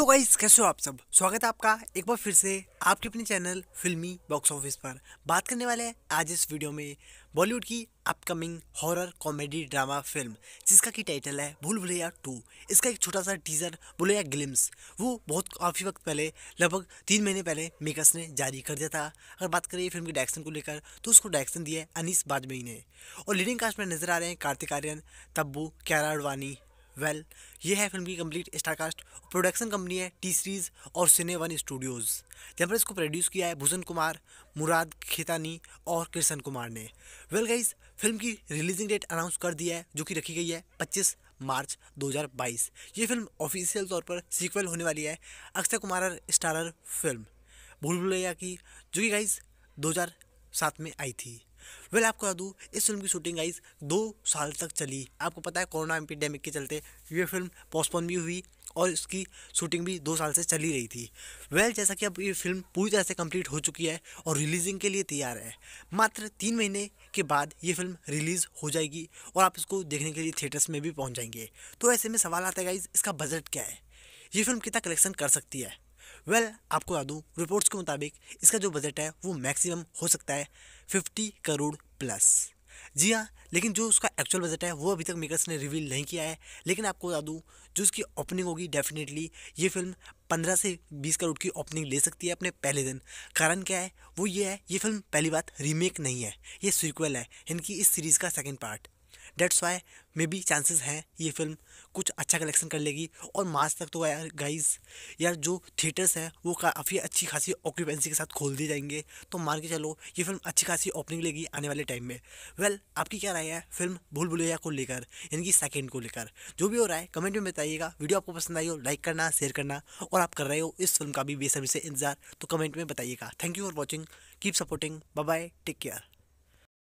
तो गाइस कैसे हो आप सब स्वागत है आपका एक बार फिर से आपके अपने चैनल फिल्मी बॉक्स ऑफिस पर बात करने वाले हैं आज इस वीडियो में बॉलीवुड की upcoming horror comedy drama film जिसका की टाइटल है भूल भुलैया टू इसका एक छोटा सा टीज़र भुलैया ग्लिम्स वो बहुत काफ़ी वक्त पहले लगभग तीन महीने पहले मेकर्स ने जारी कर दिया था अगर बात करें फिल्म के डायरेक्शन को लेकर तो उसको डायरेक्शन दिया है अनिस बाजपेयी ने और लीडिंग कास्ट में नजर आ रहे हैं कार्तिक आर्यन तब्बू क्यारा अडवाणी वेल ये है फिल्म की कंप्लीट स्टारकास्ट प्रोडक्शन कंपनी है टी सीरीज़ और सिने वन स्टूडियोज़ जहाँ पर इसको प्रोड्यूस किया है भूषण कुमार मुराद खेतानी और कृष्ण कुमार ने वेल गाइज फिल्म की रिलीजिंग डेट अनाउंस कर दिया है जो कि रखी गई है 25 मार्च 2022 ये फिल्म ऑफिशियल तौर पर सीक्वल होने वाली है अक्षय कुमार स्टारर फिल्म भूल भुलैया की जो कि गाइज दो में आई थी वेल आपको बता दूँ इस फिल्म की शूटिंग गाइस दो साल तक चली आपको पता है कोरोना एपिडेमिक के चलते ये फिल्म पोस्टपोन भी हुई और इसकी शूटिंग भी दो साल से चली रही थी वेल well, जैसा कि अब ये फिल्म पूरी तरह से कंप्लीट हो चुकी है और रिलीजिंग के लिए तैयार है मात्र तीन महीने के बाद ये फिल्म रिलीज़ हो जाएगी और आप इसको देखने के लिए थिएटर्स में भी पहुंच जाएंगे तो ऐसे में सवाल आता है गाइज इसका बजट क्या है ये फिल्म कितना कलेक्शन कर सकती है वेल well, आपको बता दूँ रिपोर्ट्स के मुताबिक इसका जो बजट है वो मैक्सिमम हो सकता है फिफ्टी करोड़ प्लस जी हाँ लेकिन जो उसका एक्चुअल बजट है वो अभी तक मेकर्स ने रिवील नहीं किया है लेकिन आपको बता दूँ जो उसकी ओपनिंग होगी डेफिनेटली ये फिल्म पंद्रह से बीस करोड़ की ओपनिंग ले सकती है अपने पहले दिन कारण क्या है वो ये है ये फिल्म पहली बात रीमेक नहीं है ये सीक्वल है इनकी इस सीरीज़ का second part dates why maybe chances हैं ये फिल्म कुछ अच्छा कलेक्शन कर लेगी और मार्च तक तो यार गाइस यार जो थिएटर्स हैं वो काफ़ी अच्छी खासी ऑक्यूपेंसी के साथ खोल दिए जाएंगे तो मान के चलो ये फिल्म अच्छी खासी ओपनिंग लेगी आने वाले टाइम में वेल well, आपकी क्या राय है फिल्म भूल भुलैया को लेकर यानी कि सेकेंड को लेकर जो भी हो रहा है कमेंट में बताइएगा वीडियो आपको पसंद आई हो लाइक करना शेयर करना और आप कर रहे हो इस फिल्म का भी बेसब्री से इंतजार तो कमेंट में बताइएगा thank you for watching keep supporting bye take care